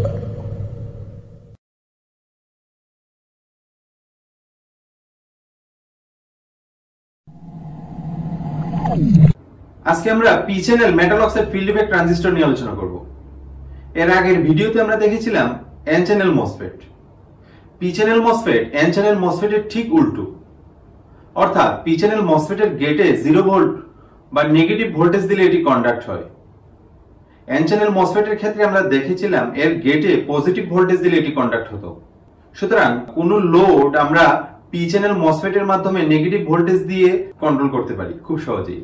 আজকে আমরা P channel মেটালক্সের ফিল্ড ইফেক্ট ট্রানজিস্টর নিয়ে আলোচনা করব এর আগের ভিডিওতে আমরা দেখেছিলাম N channel MOSFET P channel MOSFET N channel এর ঠিক উল্টো অর্থাৎ পি চ্যানেল এর গেটে জিরো ভোল্ট বা নেগেটিভ ভোল্টেজ দিলে এটি কন্ডাক্ট হয় এন চ্যানেল মসফেটের ক্ষেত্রে আমরা দেখেছিলাম এর গেটে পজিটিভ ভোল্টেজ দিলে এটি কন্ডাক্ট হতো সুতরাং কোন লোড আমরা পি চ্যানেল মসফেটের মাধ্যমে নেগেটিভ ভোল্টেজ দিয়ে কন্ট্রোল করতে পারি খুব সহজেই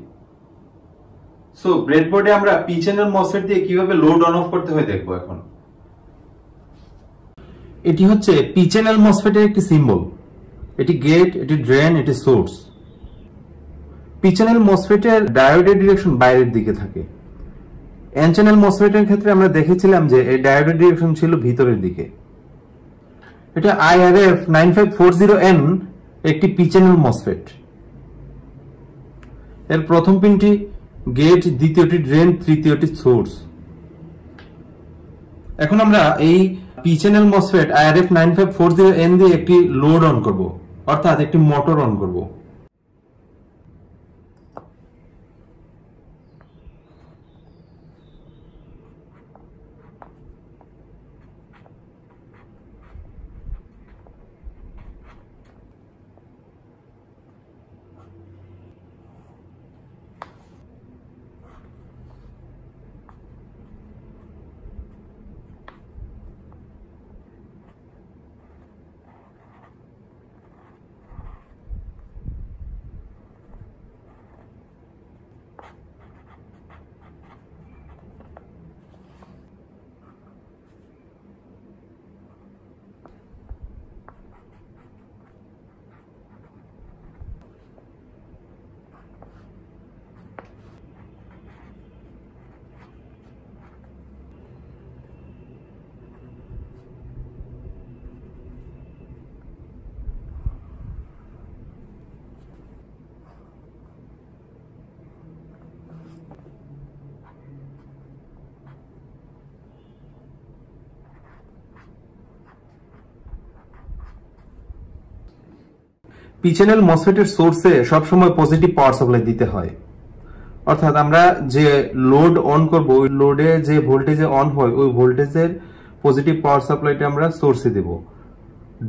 সো ব্রেডবোর্ডে আমরা পি চ্যানেল মসফেট দিয়ে কিভাবে লোড অন অফ করতে হয় দেখবো এখন এটি হচ্ছে পি চ্যানেল মসফেটের একটি সিম্বল এটি গেট এটি ড্রেন এটি সোর্স পি চ্যানেল মসফেটের ডায়োডের ডিরেকশন বাইরের দিকে থাকে এন মসফেটের ক্ষেত্রে আমরা দেখেছিলাম যে এই ডায়োডের ডিরেকশন ছিল ভিতরের দিকে এটা IRF nine five four zero N একটি পি চ্যানেল মসফেট এর প্রথম পিনটি গেট দ্বিতীয়টি ড্রেন তৃতীয়টি সোর্স এখন আমরা এই P channel MOSFET IRF nine five four N দিয়ে একটি লোড অন করব অর্থাৎ একটি মোটর অন করবো পিচেনেল মসফেটের সোর্সে সবসময় পজিটিভ পাওয়ার সাপ্লাই দিতে হয় অর্থাৎ আমরা যে লোড অন করব ওই লোডে যে ভোল্টেজে অন হয় ওই ভোল্টেজের পজিটিভ পাওয়ার সাপ্লাইটা আমরা সোর্সে দেব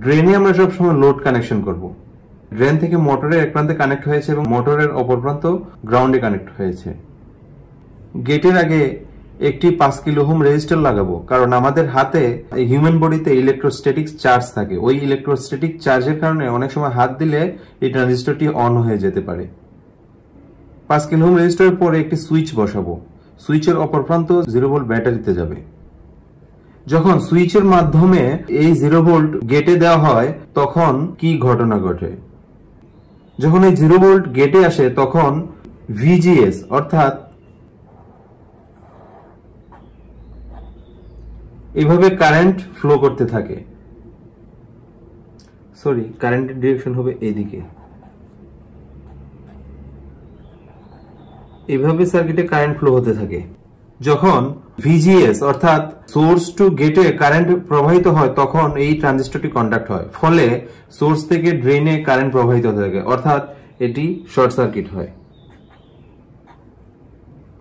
ড্রেনে আমরা সবসময় লোড কানেকশন করব ড্রেন থেকে মোটরের এক প্রান্তে কানেক্ট হয়েছে এবং মোটরের অপর প্রান্ত গ্রাউন্ডে কানেক্ট হয়েছে গেটের আগে একটি পাঁচ কিলো হোম রেজিস্টার লাগাবো কারণ আমাদের হাতে হিউম্যান বডিতে ইলেকট্রোস্টেটিক চার্জ থাকে ওই ইলেকট্রোস্টেটিক চার্জের কারণে অনেক সময় হাত দিলে এই ট্রানজিস্টারটি অন হয়ে যেতে পারে পাঁচ কিলো হোম রেজিস্টারের পরে একটি সুইচ বসাবো সুইচের অপর প্রান্ত জিরো ভোল্ট ব্যাটারিতে যাবে যখন সুইচের মাধ্যমে এই জিরো ভোল্ট গেটে দেওয়া হয় তখন কি ঘটনা ঘটে যখন এই জিরো ভোল্ট গেটে আসে তখন ভিজিএস অর্থাৎ এভাবে কারেন্ট ফ্লো করতে থাকে সরি কারেন্টের ডিরেকশন হবে এইদিকে এভাবে সার্কিটে কারেন্ট ফ্লো হতে থাকে যখন ভিজিএস অর্থাৎ সোর্স টু গেটে কারেন্ট প্রবাহিত হয় তখন এই ট্রানজিস্টরটি কন্ডাক্ট হয় ফলে সোর্স থেকে ড্রেনে কারেন্ট প্রবাহিত হতে থাকে অর্থাৎ এটি শর্ট সার্কিট হয়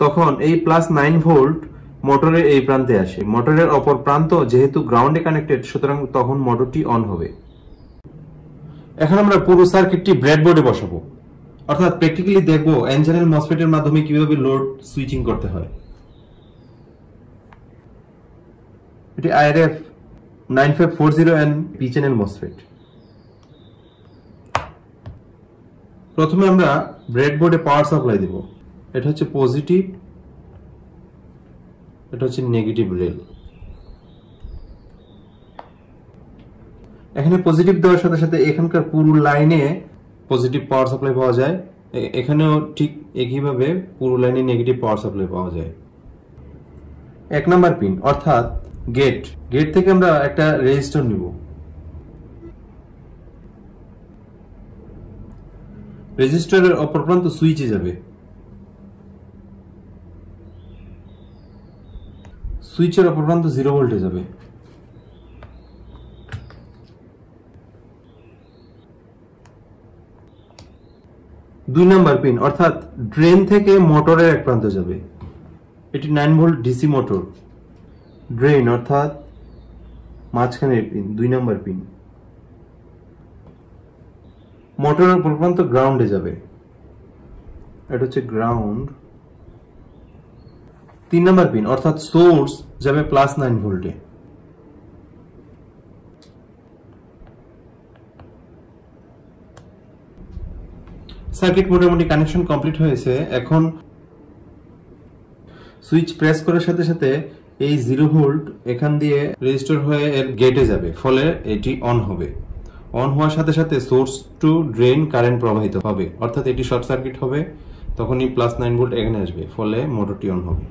তখন এই প্লাস নাইন ভোল্ট মোটরের এই প্রান্তে আসে মোটরের অপর প্রান্ত যেহেতু গ্রাউন্ডে কানেক্টেড সুতরাং তখন মোটরটি অন হবে এখন আমরা পুরো সার্কিটটি ব্রেডবোর্ডে বসাবো অর্থাৎ প্র্যাকটিক্যালি দেখবো এনজেনাল মসফেটের মাধ্যমে কিভাবে লোড সুইচিং করতে হয় এটি IRF nine five four zero P channel MOSFET প্রথমে আমরা ব্রেডবোর্ডে পাওয়ার সাপ্লাই দেব এটা হচ্ছে পজিটিভ এটা হচ্ছে নেগেটিভ রেল এখানে পজিটিভ দেওয়ার সাথে সাথে এখানকার পুরো লাইনে পজিটিভ পাওয়ার সাপ্লাই পাওয়া যায় এখানেও ঠিক একইভাবে পুরো লাইনে নেগেটিভ পাওয়ার সাপ্লাই পাওয়া যায় এক নাম্বার পিন অর্থাৎ গেট গেট থেকে আমরা একটা রেজিস্টার নিব রেজিস্টারের অপর প্রান্ত সুইচে যাবে সুইচের অপর প্রান্ত জিরো ভোল্টে যাবে দুই নাম্বার পিন অর্থাৎ ড্রেন থেকে মোটরের এক প্রান্ত যাবে এটি nine volt DC motor drain অর্থাৎ মাঝখানের পিন দুই নাম্বার পিন মোটরের অপর প্রান্ত গ্রাউন্ডে যাবে এটা হচ্ছে গ্রাউন্ড তিন নম্বর পিন অর্থাৎ সোর্স যাবে প্লাস নাইন ভোল্টে সার্কিট মোটামুটি কানেকশন কমপ্লিট হয়েছে এখন সুইচ প্রেস করার সাথে সাথে এই জিরো ভোল্ট এখান দিয়ে রেজিস্টার হয়ে এর গেটে যাবে ফলে এটি অন হবে অন হওয়ার সাথে সাথে সোর্স টু ড্রেন কারেন্ট প্রবাহিত হবে অর্থাৎ এটি শর্ট সার্কিট হবে তখনই প্লাস নাইন ভোল্ট এখানে আসবে ফলে মোটরটি অন হবে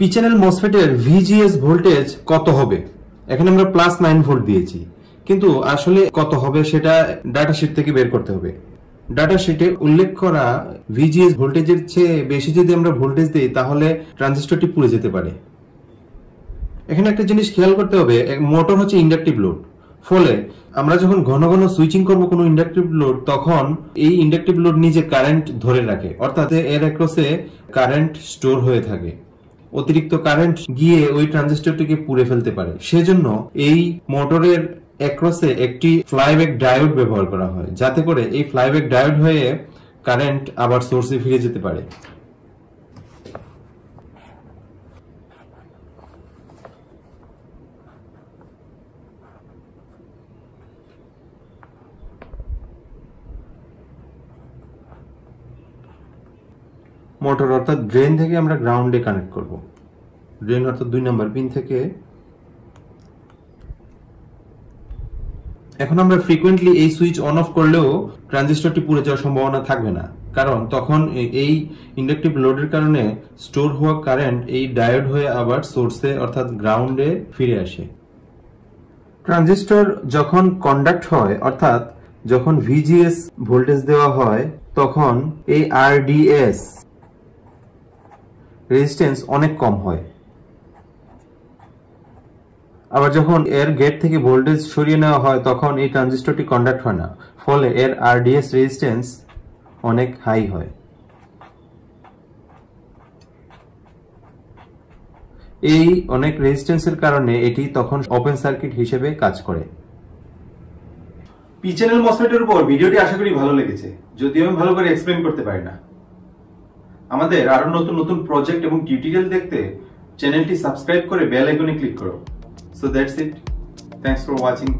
পিচ্যানেল মসফেটের ভিজিএস ভোল্টেজ কত হবে এখানে আমরা প্লাস নাইন ভোল্ট দিয়েছি কিন্তু আসলে কত হবে সেটা ডাটা শিট থেকে বের করতে হবে ডাটা শিটে উল্লেখ করা ভিজিএস ভোল্টেজের চেয়ে বেশি যদি আমরা ভোল্টেজ দিই তাহলে ট্রানজিস্টরটি পুড়ে যেতে পারে এখানে একটা জিনিস খেয়াল করতে হবে মোটর হচ্ছে ইন্ডাকটিভ লোড ফলে আমরা যখন ঘন ঘন সুইচিং করব কোনো ইন্ডাকটিভ লোড তখন এই ইন্ডাকটিভ লোড নিজে কারেন্ট ধরে রাখে অর্থাৎ এর একরসে কারেন্ট স্টোর হয়ে থাকে অতিরিক্ত কারেন্ট গিয়ে ওই ট্রানজিস্টরটিকে পুড়ে ফেলতে পারে সেজন্য এই মোটরের অ্যাক্রসে একটি ফ্লাইব্যাক ডায়োড ব্যবহার করা হয় যাতে করে এই ফ্লাইব্যাক ডায়োড হয়ে কারেন্ট আবার সোর্সে ফিরে যেতে পারে মোটর অর্থাৎ ড্রেন থেকে আমরা গ্রাউন্ডে কানেক্ট করব ড্রেন অর্থাৎ দুই নম্বর পিন থেকে এখন আমরা ফ্রিকুয়েন্টলি এই সুইচ অন অফ করলেও ট্রানজিস্টরটি পুড়ে যাওয়ার সম্ভাবনা থাকবে না কারণ তখন এই ইন্ডাকটিভ লোডের কারণে স্টোর হওয়া কারেন্ট এই ডায়োড হয়ে আবার সোর্সে অর্থাৎ গ্রাউন্ডে ফিরে আসে ট্রানজিস্টর যখন কন্ডাক্ট হয় অর্থাৎ যখন ভিজিএস ভোল্টেজ দেওয়া হয় তখন এই আরডিএস রেজিস্ট্যান্স অনেক কম হয় আবার যখন এর গেট থেকে ভোল্টেজ সরিয়ে নেওয়া হয় তখন এই ট্রানজিস্টরটি কন্ডাক্ট হয় না ফলে এর আরডিএস রেজিস্ট্যান্স অনেক হাই হয় এই অনেক রেজিস্ট্যান্সের কারণে এটি তখন ওপেন সার্কিট হিসেবে কাজ করে পি চ্যানেল মসফেটের উপর ভিডিওটি আশা করি ভালো লেগেছে যদিও আমি ভালো করে এক্সপ্লেন করতে পারি না আমাদের আরো নতুন নতুন প্রজেক্ট এবং টিউটোরিয়াল দেখতে চ্যানেলটি সাবস্ক্রাইব করে বেল আইকনে ক্লিক করো so that's it thanks for watching